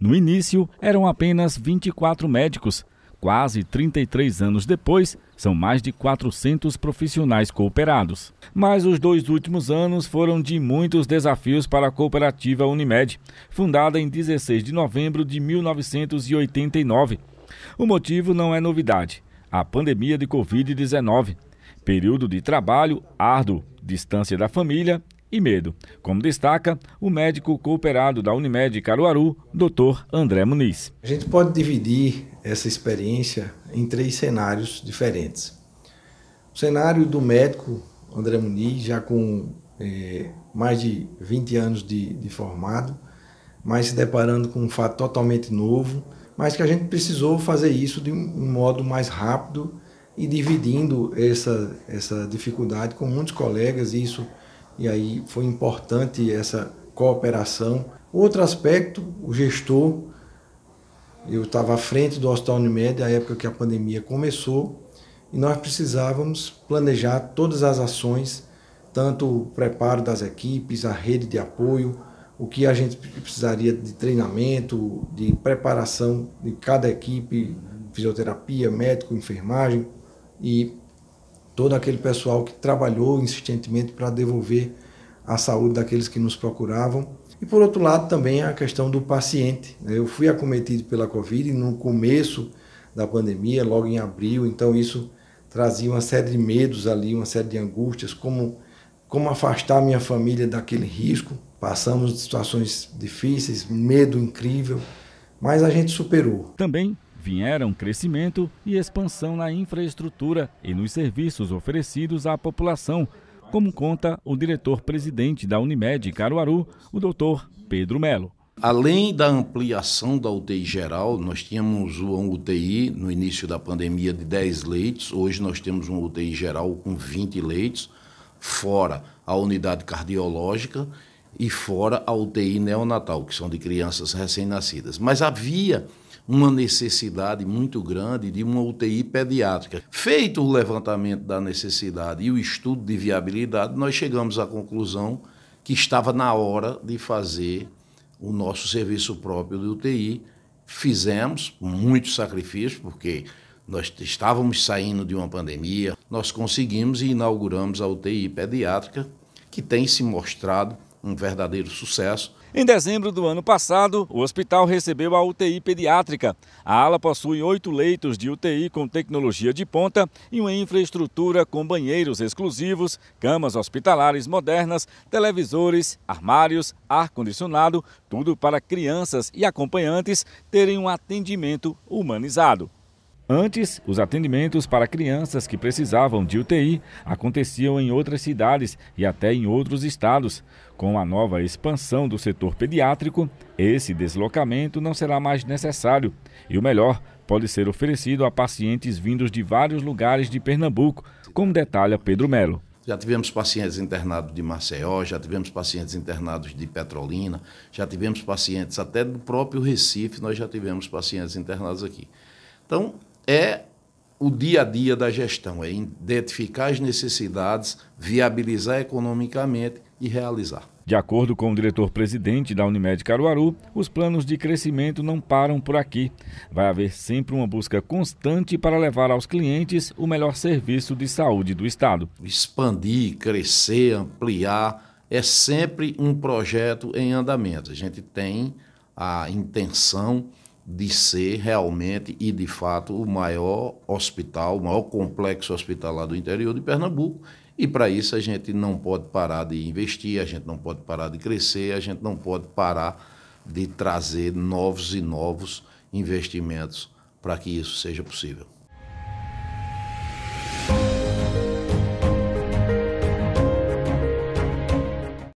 No início, eram apenas 24 médicos. Quase 33 anos depois, são mais de 400 profissionais cooperados. Mas os dois últimos anos foram de muitos desafios para a cooperativa Unimed, fundada em 16 de novembro de 1989. O motivo não é novidade: a pandemia de Covid-19. Período de trabalho árduo, distância da família e medo, como destaca o médico cooperado da Unimed Caruaru, Dr. André Muniz. A gente pode dividir essa experiência em três cenários diferentes. O cenário do médico André Muniz, já com é, mais de 20 anos de, de formado, mas se deparando com um fato totalmente novo, mas que a gente precisou fazer isso de um modo mais rápido e dividindo essa, essa dificuldade com muitos colegas, isso e aí foi importante essa cooperação. Outro aspecto, o gestor, eu estava à frente do Hospital Unimed, a época que a pandemia começou, e nós precisávamos planejar todas as ações, tanto o preparo das equipes, a rede de apoio, o que a gente precisaria de treinamento, de preparação de cada equipe, fisioterapia, médico, enfermagem, e todo aquele pessoal que trabalhou insistentemente para devolver a saúde daqueles que nos procuravam. E por outro lado, também a questão do paciente. Né? Eu fui acometido pela Covid no começo da pandemia, logo em abril, então isso trazia uma série de medos ali, uma série de angústias, como, como afastar minha família daquele risco. Passamos situações difíceis, medo incrível, mas a gente superou. Também vieram crescimento e expansão na infraestrutura e nos serviços oferecidos à população, como conta o diretor-presidente da Unimed Caruaru, o doutor Pedro Melo. Além da ampliação da UTI geral, nós tínhamos uma UTI no início da pandemia de 10 leitos, hoje nós temos uma UTI geral com 20 leitos, fora a unidade cardiológica e fora a UTI neonatal, que são de crianças recém-nascidas. Mas havia uma necessidade muito grande de uma UTI pediátrica. Feito o levantamento da necessidade e o estudo de viabilidade, nós chegamos à conclusão que estava na hora de fazer o nosso serviço próprio de UTI. Fizemos muitos sacrifícios, porque nós estávamos saindo de uma pandemia, nós conseguimos e inauguramos a UTI pediátrica, que tem se mostrado um verdadeiro sucesso. Em dezembro do ano passado, o hospital recebeu a UTI pediátrica. A ala possui oito leitos de UTI com tecnologia de ponta e uma infraestrutura com banheiros exclusivos, camas hospitalares modernas, televisores, armários, ar-condicionado, tudo para crianças e acompanhantes terem um atendimento humanizado. Antes, os atendimentos para crianças que precisavam de UTI aconteciam em outras cidades e até em outros estados. Com a nova expansão do setor pediátrico, esse deslocamento não será mais necessário e o melhor pode ser oferecido a pacientes vindos de vários lugares de Pernambuco, como detalha Pedro Melo. Já tivemos pacientes internados de Maceió, já tivemos pacientes internados de Petrolina, já tivemos pacientes até do próprio Recife, nós já tivemos pacientes internados aqui. Então, é o dia a dia da gestão, é identificar as necessidades, viabilizar economicamente e realizar. De acordo com o diretor-presidente da Unimed Caruaru, os planos de crescimento não param por aqui. Vai haver sempre uma busca constante para levar aos clientes o melhor serviço de saúde do Estado. Expandir, crescer, ampliar é sempre um projeto em andamento. A gente tem a intenção de ser realmente e de fato o maior hospital, o maior complexo hospitalar do interior de Pernambuco. E para isso a gente não pode parar de investir, a gente não pode parar de crescer, a gente não pode parar de trazer novos e novos investimentos para que isso seja possível.